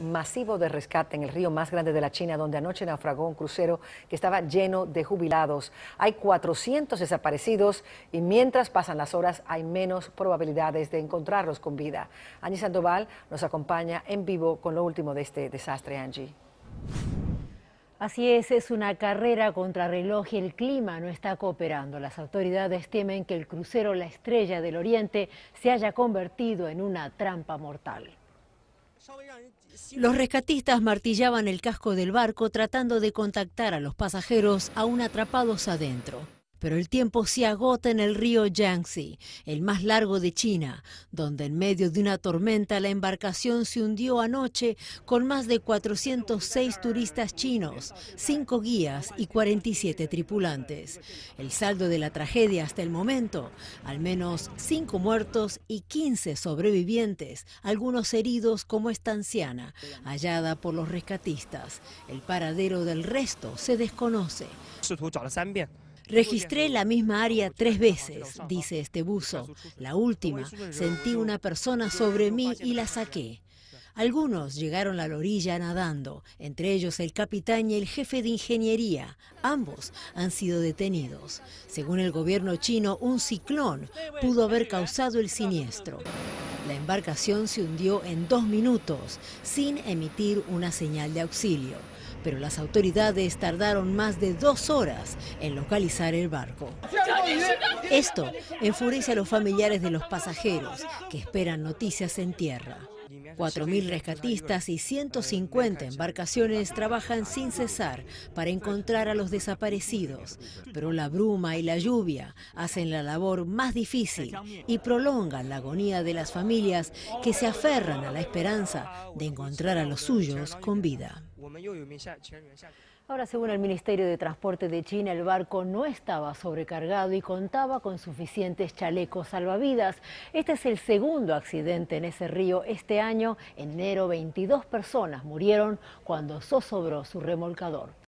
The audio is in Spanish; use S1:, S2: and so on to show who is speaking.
S1: masivo de rescate en el río más grande de la China, donde anoche naufragó un crucero que estaba lleno de jubilados. Hay 400 desaparecidos y mientras pasan las horas hay menos probabilidades de encontrarlos con vida. Angie Sandoval nos acompaña en vivo con lo último de este desastre, Angie.
S2: Así es, es una carrera contra reloj y el clima no está cooperando. Las autoridades temen que el crucero La Estrella del Oriente se haya convertido en una trampa mortal. Los rescatistas martillaban el casco del barco tratando de contactar a los pasajeros aún atrapados adentro pero el tiempo se agota en el río Yangtze, el más largo de China, donde en medio de una tormenta la embarcación se hundió anoche con más de 406 turistas chinos, 5 guías y 47 tripulantes. El saldo de la tragedia hasta el momento, al menos 5 muertos y 15 sobrevivientes, algunos heridos como esta anciana, hallada por los rescatistas. El paradero del resto se desconoce. Registré la misma área tres veces, dice este buzo. La última, sentí una persona sobre mí y la saqué. Algunos llegaron a la orilla nadando, entre ellos el capitán y el jefe de ingeniería. Ambos han sido detenidos. Según el gobierno chino, un ciclón pudo haber causado el siniestro. La embarcación se hundió en dos minutos sin emitir una señal de auxilio, pero las autoridades tardaron más de dos horas en localizar el barco. Esto enfurece a los familiares de los pasajeros que esperan noticias en tierra. 4.000 rescatistas y 150 embarcaciones trabajan sin cesar para encontrar a los desaparecidos, pero la bruma y la lluvia hacen la labor más difícil y prolongan la agonía de las familias que se aferran a la esperanza de encontrar a los suyos con vida. Ahora, según el Ministerio de Transporte de China, el barco no estaba sobrecargado y contaba con suficientes chalecos salvavidas. Este es el segundo accidente en ese río este año. En enero, 22 personas murieron cuando zozobró su remolcador.